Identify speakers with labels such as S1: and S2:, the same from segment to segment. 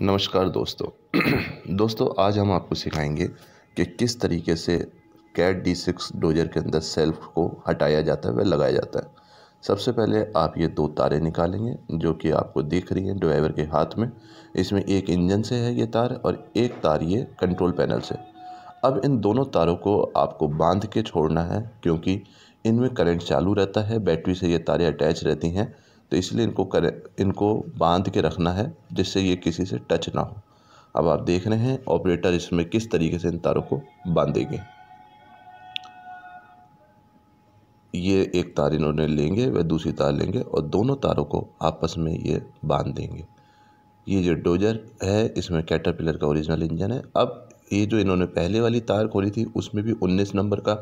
S1: नमस्कार दोस्तों दोस्तों आज हम आपको सिखाएंगे कि किस तरीके से कैट डी सिक्स डोजर के अंदर सेल्फ को हटाया जाता है वह लगाया जाता है सबसे पहले आप ये दो तारे निकालेंगे जो कि आपको दिख रही हैं ड्राइवर के हाथ में इसमें एक इंजन से है ये तार और एक तार ये कंट्रोल पैनल से अब इन दोनों तारों को आपको बांध के छोड़ना है क्योंकि इनमें करंट चालू रहता है बैटरी से ये तारें अटैच रहती हैं तो इसलिए इनको करे इनको बांध के रखना है जिससे ये किसी से टच ना हो अब आप देख रहे हैं ऑपरेटर इसमें किस तरीके से इन तारों को बांधेंगे ये एक तार इन्होंने लेंगे वह दूसरी तार लेंगे और दोनों तारों को आपस में ये बांध देंगे ये जो डोजर है इसमें कैटरपिलर का ओरिजिनल इंजन है अब ये जो इन्होंने पहले वाली तार खोली थी उसमें भी 19 नंबर का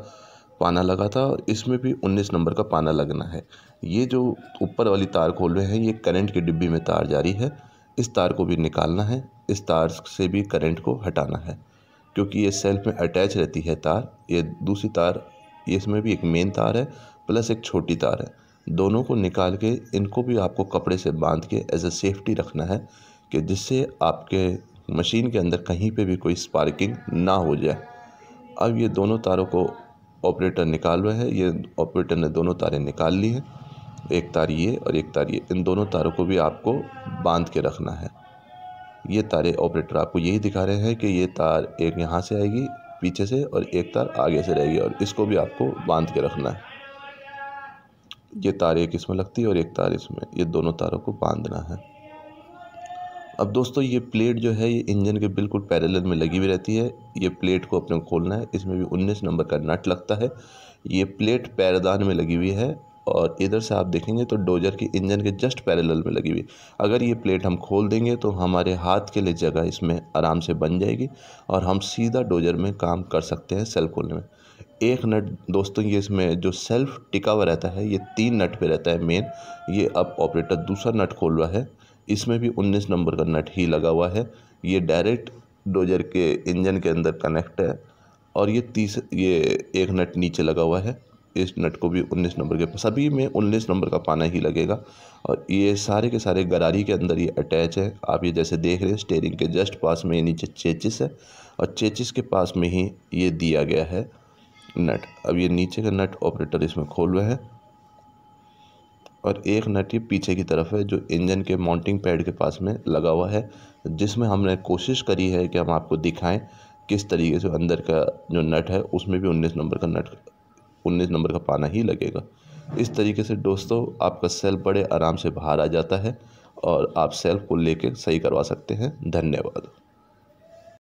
S1: पाना लगा था और इसमें भी 19 नंबर का पाना लगना है ये जो ऊपर वाली तार खोल रहे हैं ये करंट की डिब्बी में तार जारी है इस तार को भी निकालना है इस तार से भी करंट को हटाना है क्योंकि ये सेल्फ में अटैच रहती है तार ये दूसरी तार इसमें भी एक मेन तार है प्लस एक छोटी तार है दोनों को निकाल के इनको भी आपको कपड़े से बांध के एज ए सेफ्टी रखना है कि जिससे आपके मशीन के अंदर कहीं पे भी कोई स्पार्किंग ना हो जाए अब ये दोनों तारों को ऑपरेटर निकाल रहे हैं ये ऑपरेटर ने दोनों तारें निकाल ली हैं एक तार ये और एक तार ये इन दोनों तारों को भी आपको बांध के रखना है ये तारे ऑपरेटर आपको यही दिखा रहे हैं कि ये तार एक यहाँ से आएगी पीछे से और एक तार आगे से रहेगी और इसको भी आपको बांध के रखना है ये तार एक इसमें लगती है और एक तार इसमें ये दोनों तारों को बांधना है अब दोस्तों ये प्लेट जो है ये इंजन के बिल्कुल पैरल में लगी हुई रहती है ये प्लेट को अपने खोलना है इसमें भी 19 नंबर का नट लगता है ये प्लेट पैरदान में लगी हुई है और इधर से आप देखेंगे तो डोजर के इंजन के जस्ट पैरेलल में लगी हुई अगर ये प्लेट हम खोल देंगे तो हमारे हाथ के लिए जगह इसमें आराम से बन जाएगी और हम सीधा डोजर में काम कर सकते हैं सेल खोलने में एक नट दोस्तों ये इसमें जो सेल्फ टिका हुआ रहता है ये तीन नट पे रहता है मेन ये अब ऑपरेटर दूसरा नट खोल रहा है इसमें भी 19 नंबर का नट ही लगा हुआ है ये डायरेक्ट डोजर के इंजन के अंदर कनेक्ट है और ये तीस ये एक नट नीचे लगा हुआ है इस नट को भी 19 नंबर के सभी में 19 नंबर का पाना ही लगेगा और ये सारे के सारे गरारी के अंदर ये अटैच है आप ये जैसे देख रहे हैं स्टेयरिंग के जस्ट पास में ये नीचे चेचिस है और चेचिस के पास में ही ये दिया गया है नट अब ये नीचे का नट ऑपरेटर इसमें खोल हुए हैं और एक नट ये पीछे की तरफ है जो इंजन के माउंटिंग पैड के पास में लगा हुआ है जिसमें हमने कोशिश करी है कि हम आपको दिखाएं किस तरीके से अंदर का जो नट है उसमें भी उन्नीस नंबर का नट उन्नीस नंबर का पाना ही लगेगा इस तरीके से दोस्तों आपका सेल्फ बड़े आराम से बाहर आ जाता है और आप सेल्फ को लेकर सही करवा सकते हैं धन्यवाद